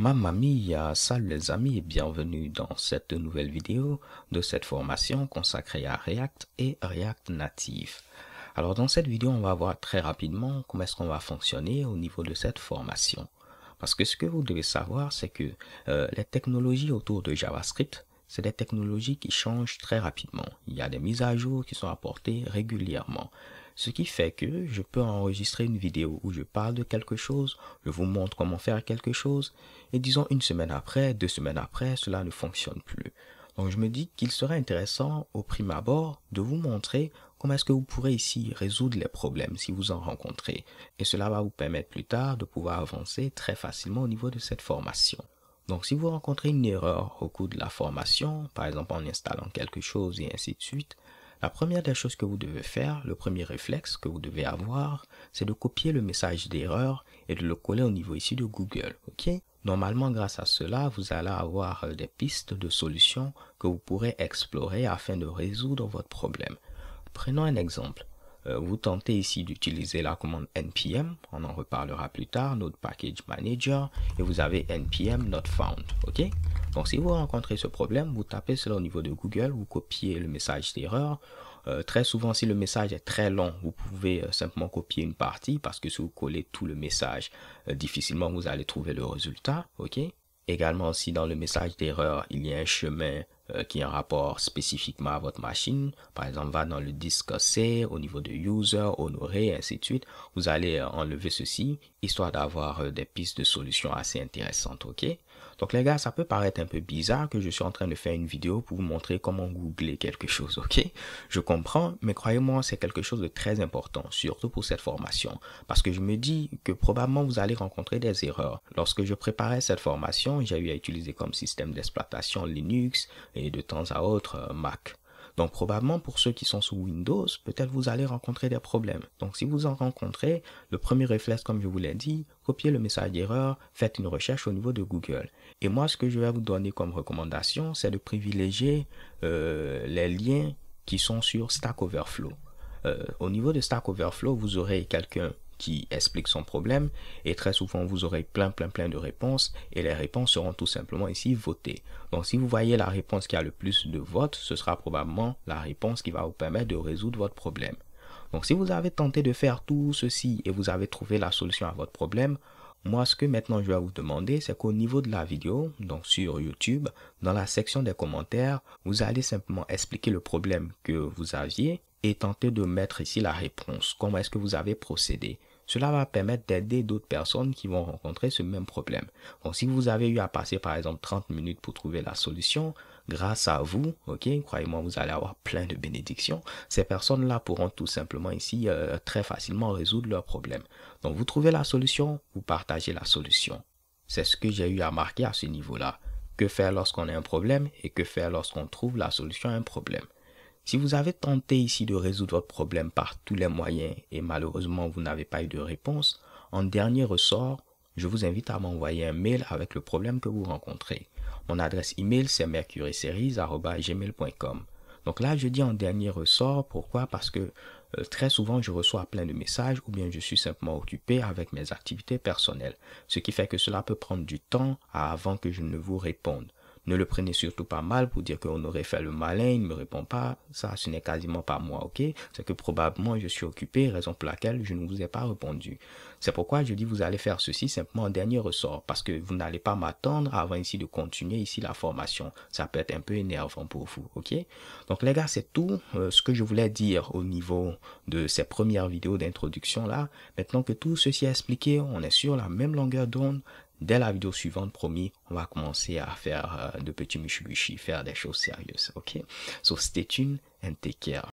Mamma mia, salut les amis et bienvenue dans cette nouvelle vidéo de cette formation consacrée à React et React Native. Alors dans cette vidéo, on va voir très rapidement comment est-ce qu'on va fonctionner au niveau de cette formation. Parce que ce que vous devez savoir, c'est que euh, les technologies autour de JavaScript c'est des technologies qui changent très rapidement. Il y a des mises à jour qui sont apportées régulièrement. Ce qui fait que je peux enregistrer une vidéo où je parle de quelque chose, je vous montre comment faire quelque chose, et disons une semaine après, deux semaines après, cela ne fonctionne plus. Donc je me dis qu'il serait intéressant au prime abord de vous montrer comment est-ce que vous pourrez ici résoudre les problèmes si vous en rencontrez. Et cela va vous permettre plus tard de pouvoir avancer très facilement au niveau de cette formation. Donc, si vous rencontrez une erreur au cours de la formation, par exemple en installant quelque chose et ainsi de suite, la première des choses que vous devez faire, le premier réflexe que vous devez avoir, c'est de copier le message d'erreur et de le coller au niveau ici de Google. Ok Normalement, grâce à cela, vous allez avoir euh, des pistes de solutions que vous pourrez explorer afin de résoudre votre problème. Prenons un exemple. Euh, vous tentez ici d'utiliser la commande npm, on en reparlera plus tard, Node package manager, et vous avez npm not found, ok Donc si vous rencontrez ce problème, vous tapez cela au niveau de Google, vous copiez le message d'erreur. Euh, très souvent, si le message est très long, vous pouvez euh, simplement copier une partie, parce que si vous collez tout le message, difficilement vous allez trouver le résultat, ok Également, si dans le message d'erreur, il y a un chemin euh, qui a un rapport spécifiquement à votre machine. Par exemple, va dans le disque C au niveau de user, honoré, ainsi de suite. Vous allez euh, enlever ceci, histoire d'avoir euh, des pistes de solutions assez intéressantes, ok Donc les gars, ça peut paraître un peu bizarre que je suis en train de faire une vidéo pour vous montrer comment googler quelque chose, ok Je comprends, mais croyez-moi, c'est quelque chose de très important, surtout pour cette formation. Parce que je me dis que probablement vous allez rencontrer des erreurs. Lorsque je préparais cette formation, j'ai eu à utiliser comme système d'exploitation Linux, et de temps à autre euh, Mac. Donc probablement pour ceux qui sont sous Windows, peut-être vous allez rencontrer des problèmes. Donc si vous en rencontrez, le premier réflexe, comme je vous l'ai dit, copiez le message d'erreur, faites une recherche au niveau de Google. Et moi, ce que je vais vous donner comme recommandation, c'est de privilégier euh, les liens qui sont sur Stack Overflow. Euh, au niveau de Stack Overflow, vous aurez quelqu'un qui explique son problème et très souvent vous aurez plein plein plein de réponses et les réponses seront tout simplement ici votées. Donc si vous voyez la réponse qui a le plus de votes, ce sera probablement la réponse qui va vous permettre de résoudre votre problème. Donc si vous avez tenté de faire tout ceci et vous avez trouvé la solution à votre problème, moi, ce que maintenant je vais vous demander, c'est qu'au niveau de la vidéo, donc sur YouTube, dans la section des commentaires, vous allez simplement expliquer le problème que vous aviez et tenter de mettre ici la réponse. Comment est-ce que vous avez procédé cela va permettre d'aider d'autres personnes qui vont rencontrer ce même problème. Donc, si vous avez eu à passer, par exemple, 30 minutes pour trouver la solution, grâce à vous, ok, croyez-moi, vous allez avoir plein de bénédictions. Ces personnes-là pourront tout simplement ici euh, très facilement résoudre leur problème. Donc, vous trouvez la solution, vous partagez la solution. C'est ce que j'ai eu à marquer à ce niveau-là. Que faire lorsqu'on a un problème et que faire lorsqu'on trouve la solution à un problème. Si vous avez tenté ici de résoudre votre problème par tous les moyens et malheureusement vous n'avez pas eu de réponse, en dernier ressort, je vous invite à m'envoyer un mail avec le problème que vous rencontrez. Mon adresse email c'est mercuryseries@gmail.com. Donc là, je dis en dernier ressort, pourquoi Parce que euh, très souvent, je reçois plein de messages ou bien je suis simplement occupé avec mes activités personnelles, ce qui fait que cela peut prendre du temps avant que je ne vous réponde. Ne le prenez surtout pas mal pour dire qu'on aurait fait le malin, il ne me répond pas. Ça, ce n'est quasiment pas moi, ok C'est que probablement je suis occupé, raison pour laquelle je ne vous ai pas répondu. C'est pourquoi je dis vous allez faire ceci simplement en dernier ressort, parce que vous n'allez pas m'attendre avant ici de continuer ici la formation. Ça peut être un peu énervant pour vous, ok Donc les gars, c'est tout euh, ce que je voulais dire au niveau de ces premières vidéos d'introduction là. Maintenant que tout ceci est expliqué, on est sur la même longueur d'onde dès la vidéo suivante, promis, on va commencer à faire euh, de petits mushibushi, faire des choses sérieuses. Ok? So stay tuned and take care.